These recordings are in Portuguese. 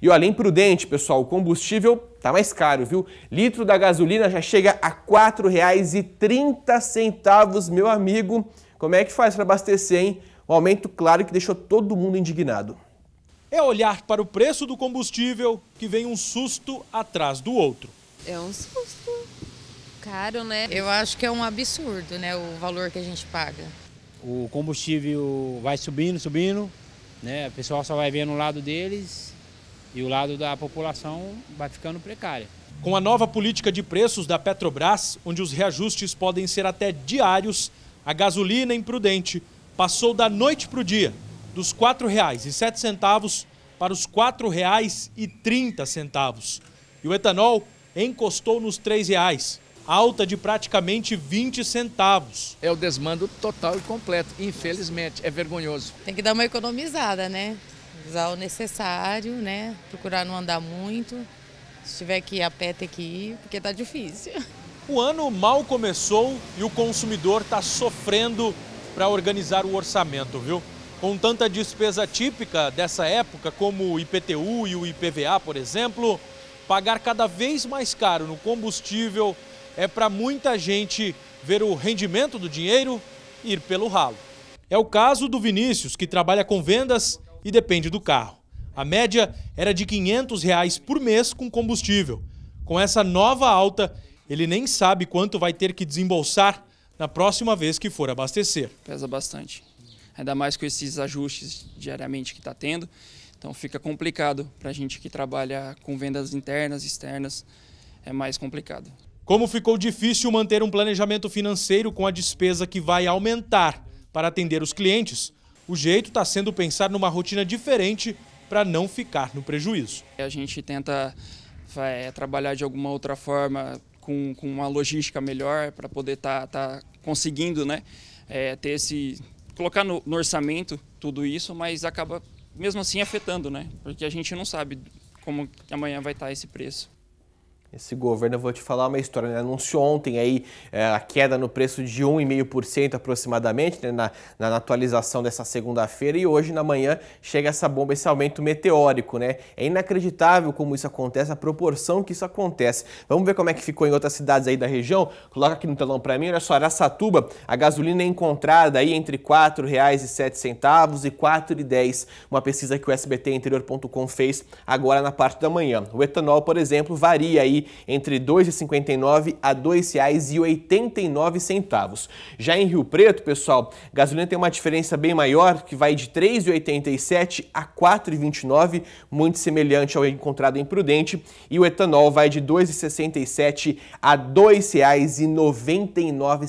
E olha, imprudente, pessoal, o combustível tá mais caro, viu? Litro da gasolina já chega a R$ 4,30, meu amigo. Como é que faz para abastecer, hein? Um aumento claro que deixou todo mundo indignado. É olhar para o preço do combustível que vem um susto atrás do outro. É um susto caro, né? Eu acho que é um absurdo, né, o valor que a gente paga. O combustível vai subindo, subindo, né? O pessoal só vai ver no lado deles e o lado da população vai ficando precária Com a nova política de preços da Petrobras, onde os reajustes podem ser até diários, a gasolina imprudente passou da noite para o dia, dos R$ 4,07 para os R$ 4,30. E o etanol encostou nos R$ reais, alta de praticamente 20 centavos. É o desmando total e completo, infelizmente, é vergonhoso. Tem que dar uma economizada, né? usar o necessário, né? Procurar não andar muito. Se tiver que ir a pé, ter que ir, porque tá difícil. O ano mal começou e o consumidor está sofrendo para organizar o orçamento, viu? Com tanta despesa típica dessa época, como o IPTU e o IPVA, por exemplo, pagar cada vez mais caro no combustível é para muita gente ver o rendimento do dinheiro ir pelo ralo. É o caso do Vinícius, que trabalha com vendas e depende do carro. A média era de R$ 500 reais por mês com combustível. Com essa nova alta, ele nem sabe quanto vai ter que desembolsar na próxima vez que for abastecer. Pesa bastante. Ainda mais com esses ajustes diariamente que está tendo. Então fica complicado para a gente que trabalha com vendas internas, externas, é mais complicado. Como ficou difícil manter um planejamento financeiro com a despesa que vai aumentar para atender os clientes, o jeito está sendo pensar numa rotina diferente para não ficar no prejuízo. A gente tenta é, trabalhar de alguma outra forma, com, com uma logística melhor, para poder estar tá, tá conseguindo né, é, ter esse. colocar no, no orçamento tudo isso, mas acaba mesmo assim afetando, né? Porque a gente não sabe como amanhã vai estar tá esse preço. Esse governo, eu vou te falar uma história, né? anunciou ontem aí é, a queda no preço de 1,5% aproximadamente né? na, na, na, atualização dessa segunda-feira e hoje na manhã chega essa bomba, esse aumento meteórico, né? É inacreditável como isso acontece, a proporção que isso acontece. Vamos ver como é que ficou em outras cidades aí da região? Coloca aqui no telão para mim, olha só, Aracatuba, a gasolina é encontrada aí entre R$ 4,07 e R$ 4,10, uma pesquisa que o SBT Interior.com fez agora na parte da manhã. O etanol, por exemplo, varia aí entre R$ 2,59 a R$ 2,89. Já em Rio Preto, pessoal, gasolina tem uma diferença bem maior, que vai de R$ 3,87 a R$ 4,29, muito semelhante ao encontrado em Prudente, e o etanol vai de R$ 2,67 a R$ 2,99.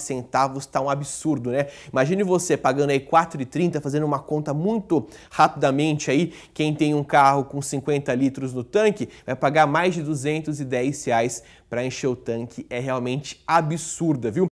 Está um absurdo, né? Imagine você pagando aí R$ 4,30, fazendo uma conta muito rapidamente aí, quem tem um carro com 50 litros no tanque vai pagar mais de 210 especiais para encher o tanque é realmente absurda, viu?